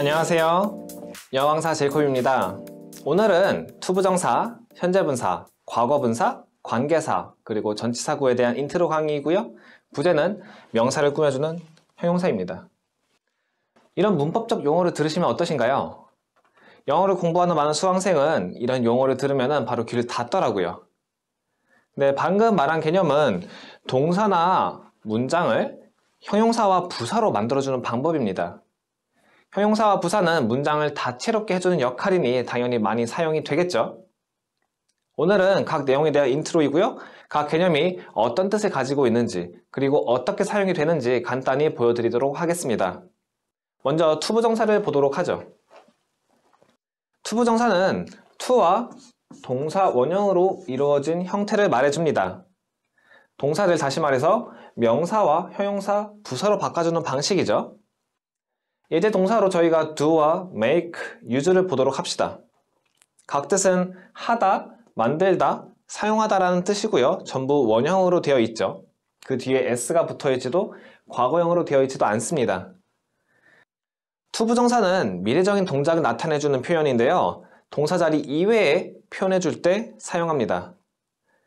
안녕하세요. 여왕사 제이콥입니다. 오늘은 투부정사, 현재분사, 과거분사, 관계사, 그리고 전치사구에 대한 인트로 강의이고요. 부제는 명사를 꾸며주는 형용사입니다. 이런 문법적 용어를 들으시면 어떠신가요? 영어를 공부하는 많은 수강생은 이런 용어를 들으면 바로 귀를 닫더라고요. 네, 방금 말한 개념은 동사나 문장을 형용사와 부사로 만들어주는 방법입니다. 형용사와 부사는 문장을 다채롭게 해주는 역할이니 당연히 많이 사용이 되겠죠. 오늘은 각 내용에 대한 인트로이고요. 각 개념이 어떤 뜻을 가지고 있는지 그리고 어떻게 사용이 되는지 간단히 보여드리도록 하겠습니다. 먼저 투부정사를 보도록 하죠. 투부정사는 투와 동사 원형으로 이루어진 형태를 말해줍니다. 동사를 다시 말해서 명사와 형용사, 부사로 바꿔주는 방식이죠. 예제 동사로 저희가 do와 make, use를 보도록 합시다. 각 뜻은 하다, 만들다, 사용하다라는 뜻이고요. 전부 원형으로 되어 있죠. 그 뒤에 s가 붙어있지도 과거형으로 되어 있지도 않습니다. 투부정사는 미래적인 동작을 나타내주는 표현인데요. 동사 자리 이외에 표현해줄 때 사용합니다.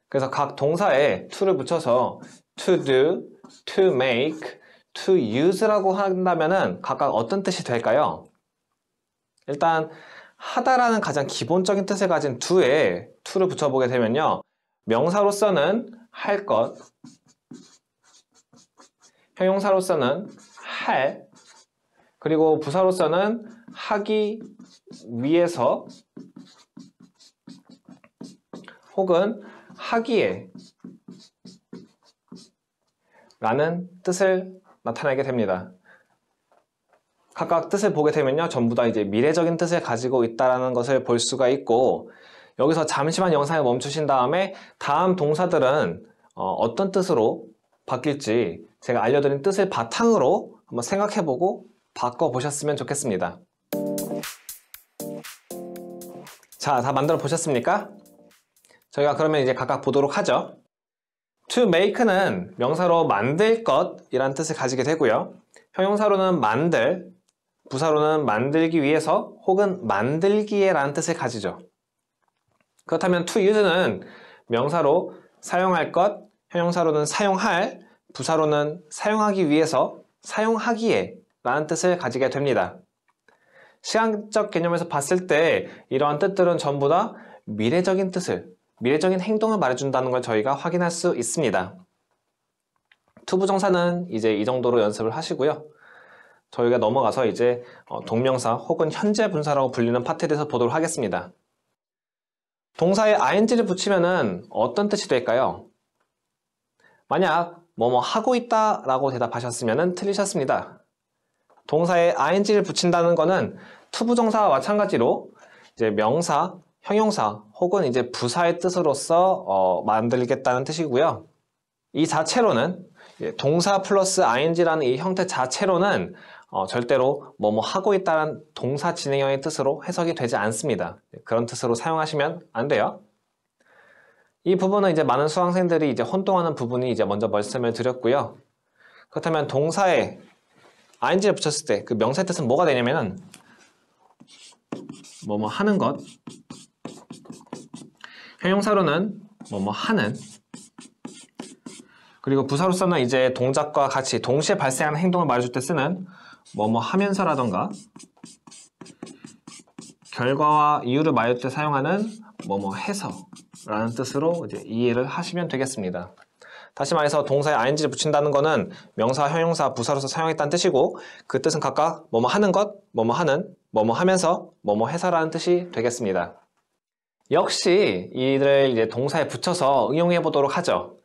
그래서 각 동사에 to를 붙여서 to do, to make, to use라고 한다면은 각각 어떤 뜻이 될까요? 일단 하다라는 가장 기본적인 뜻을 가진 do에 to를 붙여보게 되면요. 명사로서는 할 것, 형용사로서는 할, 그리고 부사로서는 하기 위해서 혹은 하기에 라는 뜻을 나타내게 됩니다. 각각 뜻을 보게 되면요. 전부 다 이제 미래적인 뜻을 가지고 있다는 것을 볼 수가 있고 여기서 잠시만 영상을 멈추신 다음에 다음 동사들은 어, 떤 뜻으로 바뀔지 제가 알려드린 뜻을 바탕으로 한번 생각해보고 바꿔보셨으면 좋겠습니다. 자, 다 만들어 보셨습니까? 저희가 그러면 이제 각각 보도록 하죠. to make는 명사로 만들 것이란 뜻을 가지게 되고요. 형용사로는 만들, 부사로는 만들기 위해서 혹은 만들기에 라는 뜻을 가지죠. 그렇다면 to use는 명사로 사용할 것, 형용사로는 사용할, 부사로는 사용하기 위해서 사용하기에 라는 뜻을 가지게 됩니다. 시간적 개념에서 봤을 때 이러한 뜻들은 전부 다 미래적인 뜻을 미래적인 행동을 말해준다는 걸 저희가 확인할 수 있습니다. 투부정사는 이제 이 정도로 연습을 하시고요. 저희가 넘어가서 이제 어, 동명사 혹은 현재 분사라고 불리는 파트에 대해서 보도록 하겠습니다. 동사에 ing를 붙이면 어떤 뜻이 될까요? 만약 뭐 뭐 하고 있다 라고 대답하셨으면 틀리셨습니다. 동사에 ing를 붙인다는 것은 투부정사와 마찬가지로 이제 명사 형용사 혹은 이제 부사의 뜻으로서 어, 만들겠다는 뜻이고요. 이 자체로는 예, 동사 플러스 ing라는 이 형태 자체로는 어, 절대로 뭐뭐 하고 있다는 동사 진행형의 뜻으로 해석이 되지 않습니다. 예, 그런 뜻으로 사용하시면 안 돼요. 이 부분은 이제 많은 수강생들이 이제 혼동하는 부분이 이제 먼저 말씀을 드렸고요. 그렇다면 동사에 ing를 붙였을 때 그 명사의 뜻은 뭐가 되냐면은 뭐뭐 하는 것 형용사로는 뭐뭐 뭐 하는 그리고 부사로서는 이제 동작과 같이 동시에 발생하는 행동을 말해줄 때 쓰는 뭐뭐 뭐 하면서라던가 결과와 이유를 말해줄 때 사용하는 뭐뭐 뭐 해서라는 뜻으로 이제 이해를 하시면 되겠습니다. 다시 말해서 동사에 ing를 붙인다는 것은 명사, 형용사, 부사로서 사용했다는 뜻이고 그 뜻은 각각 뭐 뭐 하는 것, 뭐 뭐 하는, 뭐 뭐 하면서, 뭐 뭐 해서라는 뜻이 되겠습니다. 역시 이를 이제 동사에 붙여서 응용해 보도록 하죠.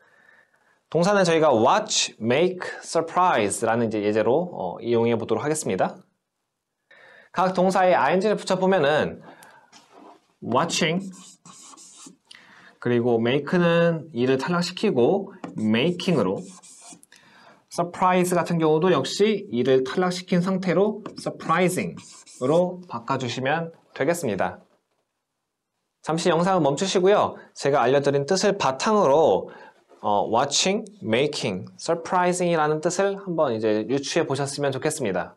동사는 저희가 watch, make, surprise라는 이제 예제로 어, 이용해 보도록 하겠습니다. 각 동사에 ing를 붙여보면은 watching 그리고 make는 이를 탈락시키고 making으로 surprise 같은 경우도 역시 이를 탈락시킨 상태로 surprising으로 바꿔주시면 되겠습니다. 잠시 영상을 멈추시고요. 제가 알려드린 뜻을 바탕으로 어, watching, making, surprising이라는 뜻을 한번 이제 유추해 보셨으면 좋겠습니다.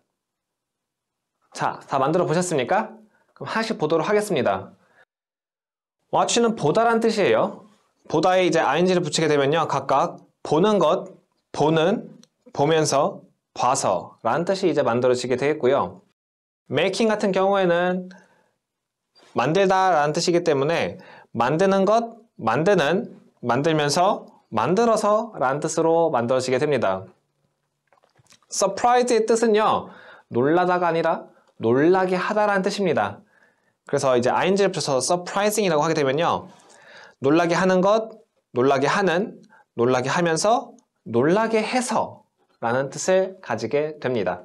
자, 다 만들어 보셨습니까? 그럼 하나씩 보도록 하겠습니다. watch는 보다란 뜻이에요. 보다에 이제 ing를 붙이게 되면요. 각각 보는 것, 보는, 보면서, 봐서 라는 뜻이 이제 만들어지게 되겠고요. making 같은 경우에는 만들다 라는 뜻이기 때문에 만드는 것, 만드는, 만들면서, 만들어서 라는 뜻으로 만들어지게 됩니다. surprise의 뜻은요. 놀라다가 아니라 놀라게 하다라는 뜻입니다. 그래서 이제 ing를 붙여서 surprising이라고 하게 되면요. 놀라게 하는 것, 놀라게 하는, 놀라게 하면서, 놀라게 해서 라는 뜻을 가지게 됩니다.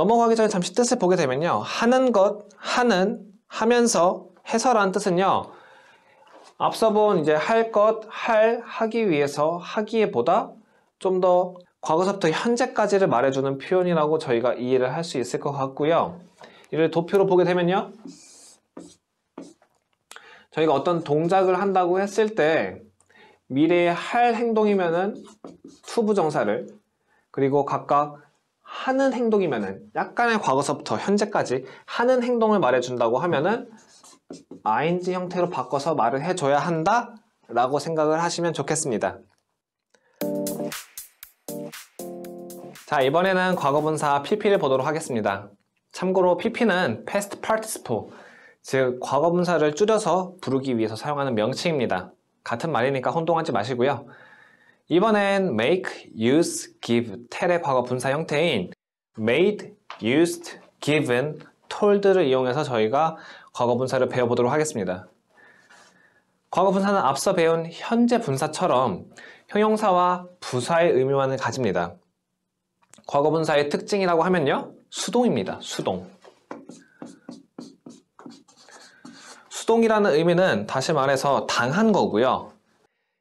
넘어가기 전에 잠시 뜻을 보게 되면요. 하는 것, 하는, 하면서, 해서라는 뜻은요. 앞서 본 이제 할 것, 할, 하기 위해서, 하기에 보다 좀 더 과거서부터 현재까지를 말해주는 표현이라고 저희가 이해를 할 수 있을 것 같고요. 이를 도표로 보게 되면요. 저희가 어떤 동작을 한다고 했을 때 미래에 할 행동이면은 투부정사를 그리고 각각 하는 행동이면은 약간의 과거서부터 현재까지 하는 행동을 말해준다고 하면은 ing 형태로 바꿔서 말을 해줘야 한다 라고 생각을 하시면 좋겠습니다 자 이번에는 과거분사 pp를 보도록 하겠습니다 참고로 pp는 past participle 즉 과거분사를 줄여서 부르기 위해서 사용하는 명칭입니다 같은 말이니까 혼동하지 마시고요 이번엔 make, use, give, tell의 과거 분사 형태인 made, used, given, told를 이용해서 저희가 과거 분사를 배워보도록 하겠습니다. 과거 분사는 앞서 배운 현재 분사처럼 형용사와 부사의 의미만을 가집니다. 과거 분사의 특징이라고 하면요. 수동입니다. 수동. 수동이라는 의미는 다시 말해서 당한 거고요.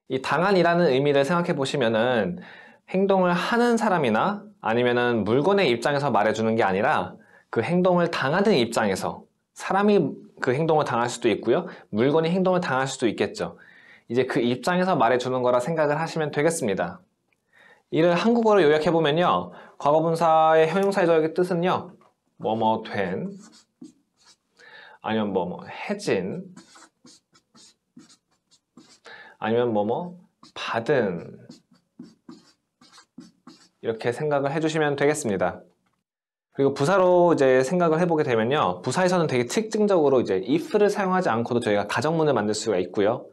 이 당한이라는 의미를 생각해 보시면은 행동을 하는 사람이나 아니면은 물건의 입장에서 말해주는 게 아니라 그 행동을 당하는 입장에서 사람이 그 행동을 당할 수도 있고요. 물건이 행동을 당할 수도 있겠죠. 이제 그 입장에서 말해주는 거라 생각을 하시면 되겠습니다. 이를 한국어로 요약해보면요. 과거분사의 형용사의적의 뜻은요. 뭐뭐 된, 아니면 뭐뭐 해진, 아니면 뭐 뭐 받은 이렇게 생각을 해주시면 되겠습니다. 그리고 부사로 이제 생각을 해보게 되면요. 부사에서는 되게 특징적으로 이제 if를 사용하지 않고도 저희가 가정문을 만들 수가 있고요.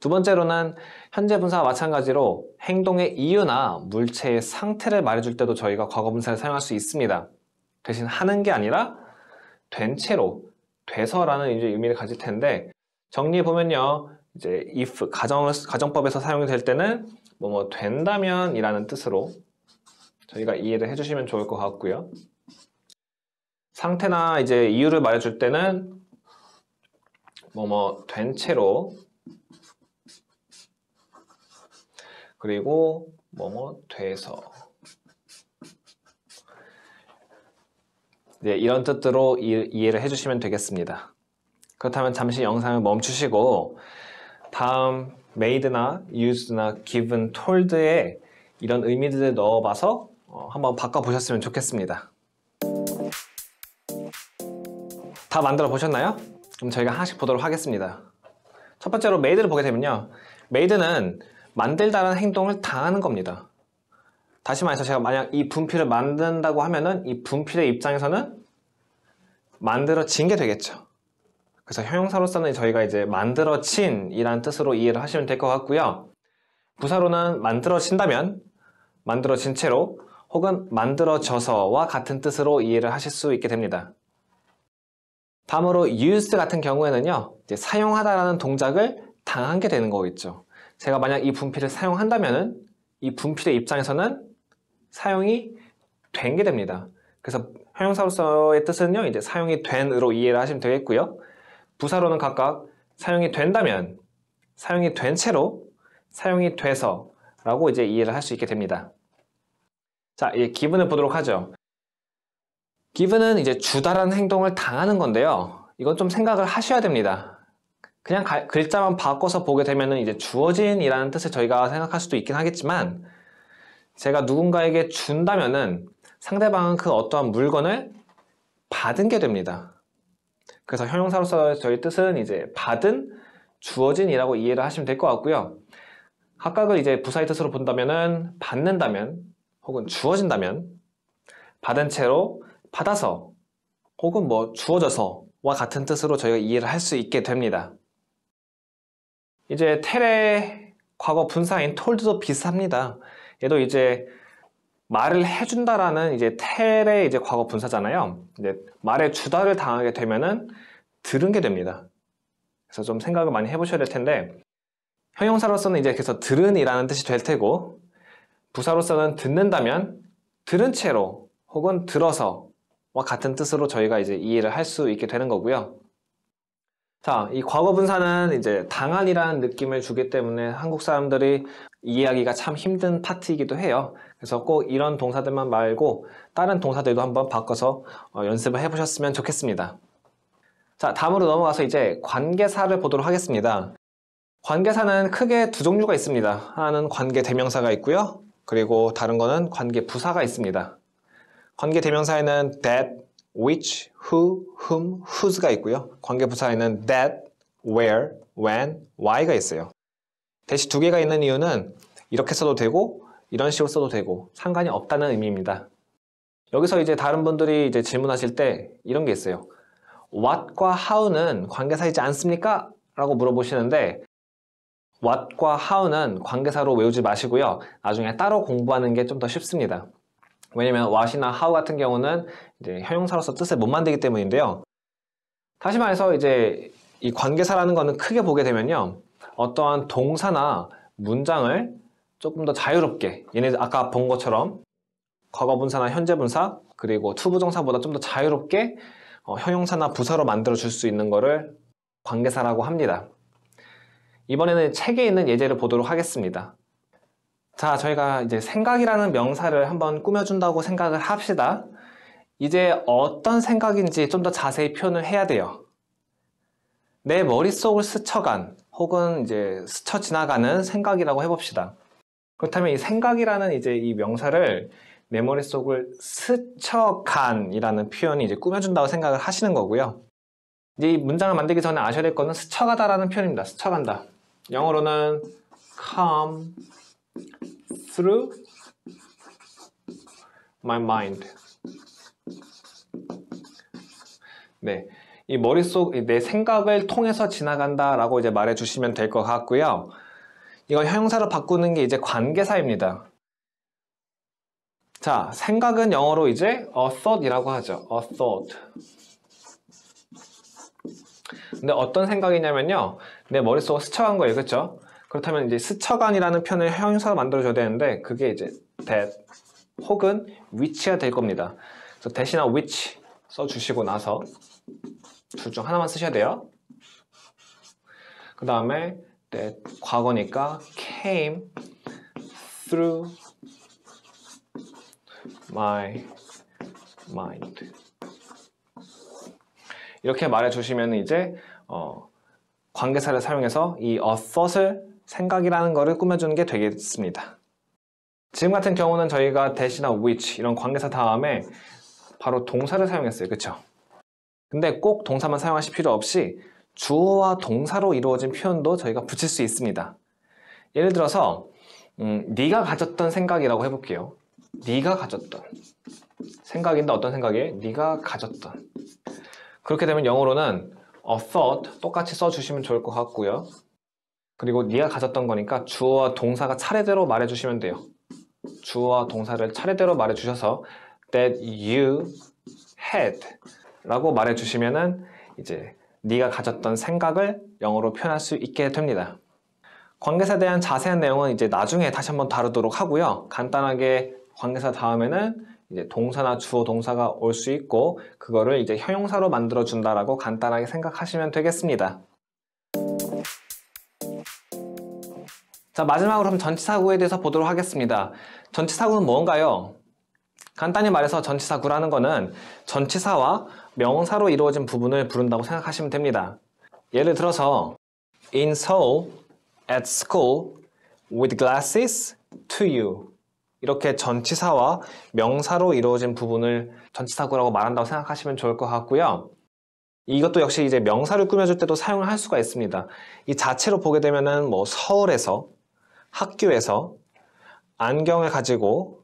두 번째로는 현재 분사와 마찬가지로 행동의 이유나 물체의 상태를 말해줄 때도 저희가 과거분사를 사용할 수 있습니다. 대신 하는 게 아니라 된 채로 돼서라는 이제 의미를 가질 텐데 정리해 보면요. 이제 if 가정 가정법에서 사용될 때는 뭐뭐 뭐 된다면이라는 뜻으로 저희가 이해를 해주시면 좋을 것 같고요. 상태나 이제 이유를 말해줄 때는 뭐뭐 된 채로 그리고 뭐뭐 뭐 돼서 네, 이런 뜻으로 이해를 해주시면 되겠습니다. 그렇다면 잠시 영상을 멈추시고 다음 made나 used나 given, told에 이런 의미들을 넣어봐서 어, 한번 바꿔보셨으면 좋겠습니다. 다 만들어 보셨나요? 그럼 저희가 하나씩 보도록 하겠습니다. 첫 번째로 made를 보게 되면요. made는 만들다라는 행동을 다 하는 겁니다. 다시 말해서 제가 만약 이 분필을 만든다고 하면은 이 분필의 입장에서는 만들어진 게 되겠죠. 그래서 형용사로서는 저희가 이제 만들어친 이란 뜻으로 이해를 하시면 될 것 같고요. 부사로는 만들어진다면, 만들어진 채로, 혹은 만들어져서와 같은 뜻으로 이해를 하실 수 있게 됩니다. 다음으로 used 같은 경우에는요. 사용하다라는 동작을 당하게 되는 거겠죠. 제가 만약 이 분필을 사용한다면 이 분필의 입장에서는 사용이 된 게 됩니다. 그래서 형용사로서의 뜻은요. 이제 사용이 된으로 이해를 하시면 되겠고요. 부사로는 각각 사용이 된다면, 사용이 된 채로, 사용이 돼서 라고 이제 이해를 할 수 있게 됩니다. 자, 이제 기분을 보도록 하죠. 기분은 이제 주다라는 행동을 당하는 건데요. 이건 좀 생각을 하셔야 됩니다. 그냥 가, 글자만 바꿔서 보게 되면 이제 주어진이라는 뜻을 저희가 생각할 수도 있긴 하겠지만 제가 누군가에게 준다면은 상대방은 그 어떠한 물건을 받은 게 됩니다. 그래서 형용사로서 저희 뜻은 이제 받은, 주어진이라고 이해를 하시면 될 것 같고요. 각각을 이제 부사의 뜻으로 본다면은 받는다면 혹은 주어진다면 받은 채로 받아서 혹은 뭐 주어져서와 같은 뜻으로 저희가 이해를 할 수 있게 됩니다. 이제 텔의 과거 분사인 톨드도 비슷합니다. 얘도 이제 말을 해준다라는 이제 텔의 이제 과거 분사잖아요. 이제 말에 주다를 당하게 되면은 들은 게 됩니다. 그래서 좀 생각을 많이 해보셔야 될 텐데 형용사로서는 이제 그래서 들은이라는 뜻이 될 테고 부사로서는 듣는다면 들은 채로 혹은 들어서와 같은 뜻으로 저희가 이제 이해를 할 수 있게 되는 거고요. 자, 이 과거 분사는 이제 당한이라는 느낌을 주기 때문에 한국 사람들이 이해하기가 참 힘든 파트이기도 해요. 그래서 꼭 이런 동사들만 말고 다른 동사들도 한번 바꿔서 어, 연습을 해보셨으면 좋겠습니다. 자, 다음으로 넘어가서 이제 관계사를 보도록 하겠습니다. 관계사는 크게 두 종류가 있습니다. 하나는 관계 대명사가 있고요. 그리고 다른 거는 관계 부사가 있습니다. 관계 대명사에는 that, which, who, whom, whose가 있고요. 관계부사에는 that, where, when, why가 있어요. 대시 두 개가 있는 이유는 이렇게 써도 되고 이런 식으로 써도 되고 상관이 없다는 의미입니다. 여기서 이제 다른 분들이 이제 질문하실 때 이런 게 있어요. what과 how는 관계사이지 않습니까? 라고 물어보시는데 what과 how는 관계사로 외우지 마시고요. 나중에 따로 공부하는 게 좀 더 쉽습니다. 왜냐면 what이나 how 같은 경우는 이제 형용사로서 뜻을 못 만들기 때문인데요. 다시 말해서 이제 이 관계사라는 거는 크게 보게 되면요. 어떠한 동사나 문장을 조금 더 자유롭게 얘네 아까 본 것처럼 과거분사나 현재분사 그리고 투부정사보다 좀 더 자유롭게 어, 형용사나 부사로 만들어 줄 수 있는 거를 관계사라고 합니다. 이번에는 책에 있는 예제를 보도록 하겠습니다. 자, 저희가 이제 생각이라는 명사를 한번 꾸며준다고 생각을 합시다. 이제 어떤 생각인지 좀 더 자세히 표현을 해야 돼요. 내 머릿속을 스쳐간 혹은 이제 스쳐 지나가는 생각이라고 해봅시다. 그렇다면 이 생각이라는 이제 이 명사를 내 머릿속을 스쳐간이라는 표현이 이제 꾸며준다고 생각을 하시는 거고요. 이제 이 문장을 만들기 전에 아셔야 될 거는 스쳐가다라는 표현입니다. 스쳐간다. 영어로는 come through my mind. 네. 이 머릿속, 내 생각을 통해서 지나간다 라고 이제 말해 주시면 될 것 같고요. 이거 형용사로 바꾸는 게 이제 관계사입니다. 자, 생각은 영어로 이제 a thought 이라고 하죠. a thought. 근데 어떤 생각이냐면요. 내머릿속으 스쳐간 거예요. 그렇죠? 그렇다면 이제 스쳐간이라는 표현을 형용사로 만들어줘야 되는데 그게 이제 that 혹은 which가 될 겁니다. 그래서 대신에 which 써주시고 나서 둘 중 하나만 쓰셔야 돼요. 그 다음에 that 과거니까 came through my mind 이렇게 말해 주시면 이제 어, 관계사를 사용해서 이 a thought을 생각이라는 거를 꾸며주는 게 되겠습니다. 지금 같은 경우는 저희가 대시나 which 이런 관계사 다음에 바로 동사를 사용했어요. 그쵸? 근데 꼭 동사만 사용하실 필요 없이 주어와 동사로 이루어진 표현도 저희가 붙일 수 있습니다. 예를 들어서 음, 네가 가졌던 생각이라고 해볼게요. 네가 가졌던 생각인데 어떤 생각이에요? 네가 가졌던 그렇게 되면 영어로는 a thought 똑같이 써주시면 좋을 것 같고요. 그리고 네가 가졌던 거니까 주어와 동사가 차례대로 말해주시면 돼요. 주어와 동사를 차례대로 말해주셔서 that you had 라고 말해주시면은 이제 네가 가졌던 생각을 영어로 표현할 수 있게 됩니다. 관계사에 대한 자세한 내용은 이제 나중에 다시 한번 다루도록 하고요. 간단하게 관계사 다음에는 이제 동사나 주어 동사가 올 수 있고 그거를 이제 형용사로 만들어 준다라고 간단하게 생각하시면 되겠습니다. 자 마지막으로 그럼 전치사구에 대해서 보도록 하겠습니다. 전치사구는 뭔가요? 간단히 말해서 전치사구라는 거는 전치사와 명사로 이루어진 부분을 부른다고 생각하시면 됩니다. 예를 들어서 In Seoul, at school, with glasses, to you 이렇게 전치사와 명사로 이루어진 부분을 전치사구라고 말한다고 생각하시면 좋을 것 같고요. 이것도 역시 이제 명사를 꾸며줄 때도 사용을 할 수가 있습니다. 이 자체로 보게 되면은 뭐 서울에서 학교에서 안경을 가지고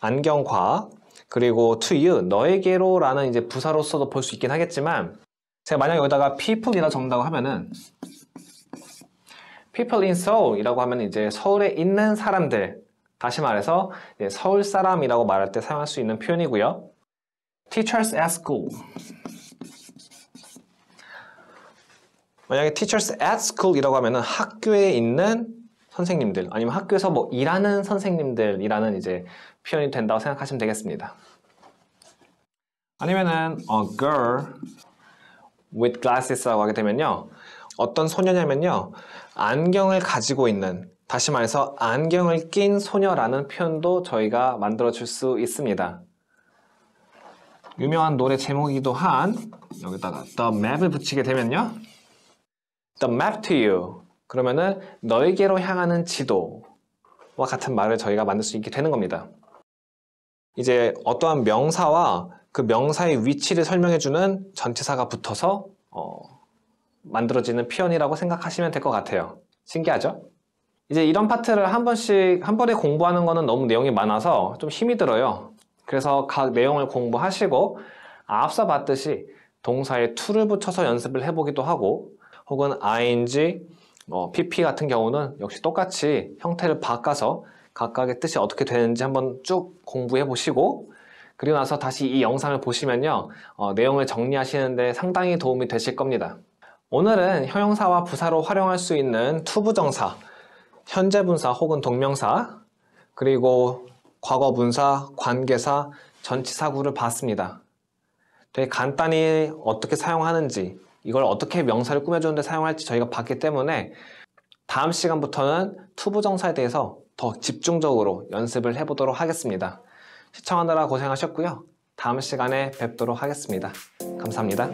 안경과 그리고 to you 너에게로 라는 이제 부사로서도 볼 수 있긴 하겠지만 제가 만약 여기다가 people이라 적는다고 하면은 people in Seoul 이라고 하면 이제 서울에 있는 사람들 다시 말해서 서울 사람이라고 말할 때 사용할 수 있는 표현이고요 teachers at school 만약에 teachers at school 이라고 하면은 학교에 있는 선생님들 아니면 학교에서 뭐 일하는 선생님들이라는 이제 표현이 된다고 생각하시면 되겠습니다. 아니면은 a girl with glasses라고 하게 되면요. 어떤 소녀냐면요. 안경을 가지고 있는 다시 말해서 안경을 낀 소녀라는 표현도 저희가 만들어 줄 수 있습니다. 유명한 노래 제목이기도 한 여기다가 the map을 붙이게 되면요. the map to you 그러면은 너에게로 향하는 지도와 같은 말을 저희가 만들 수 있게 되는 겁니다. 이제 어떠한 명사와 그 명사의 위치를 설명해주는 전치사가 붙어서 어, 만들어지는 표현이라고 생각하시면 될 것 같아요. 신기하죠? 이제 이런 파트를 한 번씩 한 번에 공부하는 거는 너무 내용이 많아서 좀 힘이 들어요. 그래서 각 내용을 공부하시고 앞서 봤듯이 동사에 to를 붙여서 연습을 해보기도 하고 혹은 ing, 어, PP 같은 경우는 역시 똑같이 형태를 바꿔서 각각의 뜻이 어떻게 되는지 한번 쭉 공부해 보시고 그리고 나서 다시 이 영상을 보시면요 어, 내용을 정리하시는데 상당히 도움이 되실 겁니다 오늘은 형용사와 부사로 활용할 수 있는 투부정사 현재분사 혹은 동명사 그리고 과거분사, 관계사, 전치사구를 봤습니다 되게 간단히 어떻게 사용하는지 이걸 어떻게 명사를 꾸며주는데 사용할지 저희가 봤기 때문에 다음 시간부터는 투부정사에 대해서 더 집중적으로 연습을 해보도록 하겠습니다. 시청하느라 고생하셨고요. 다음 시간에 뵙도록 하겠습니다. 감사합니다.